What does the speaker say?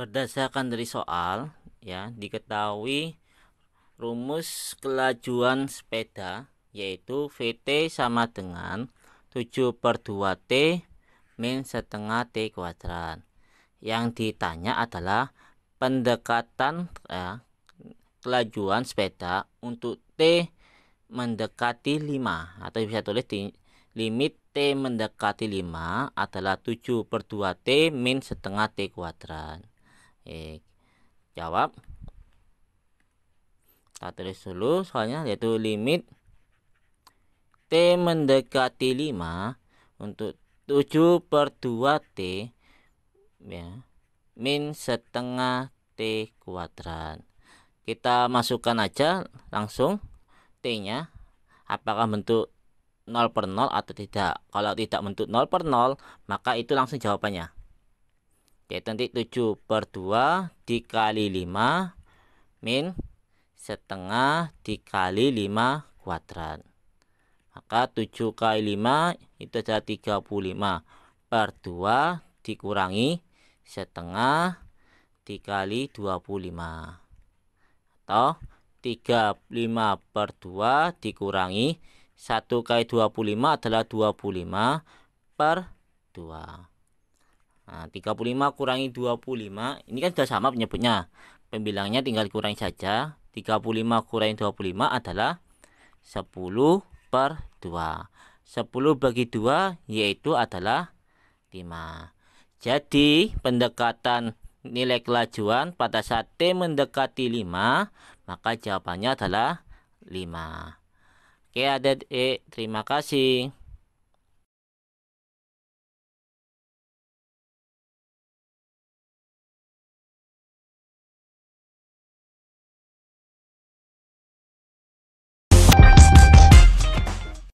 berdasarkan dari soal ya diketahui rumus kelajuan sepeda yaitu VT sama dengan 7 per 2T min setengah T kuadrat yang ditanya adalah pendekatan ya, kelajuan sepeda untuk T mendekati 5 atau bisa tulis di limit T mendekati 5 adalah 7 per 2T min setengah T kuadrat X. Jawab. Kita tulis dulu soalnya yaitu limit T mendekati 5 untuk 7 per 2T ya, min setengah T kuadrat. Kita masukkan aja langsung T-nya apakah bentuk 0 per 0 atau tidak. Kalau tidak bentuk 0 per 0 maka itu langsung jawabannya. Yaitu nanti 7 per 2 dikali 5 min setengah dikali 5 kuadrat. Maka 7 kali 5 itu adalah 35 per 2 dikurangi setengah dikali 25. Atau 35 per 2 dikurangi 1 kali 25 adalah 25 per 2. Nah, 35 kurangi 25 ini kan sudah sama penyebutnya. Pembilangnya tinggal kurangi saja. 35 kurangi 25 adalah 10 per 2. 10 bagi 2 yaitu adalah 5. Jadi pendekatan nilai kelajuan pada saat T mendekati 5 maka jawabannya adalah 5 Oke ada E eh, terima kasih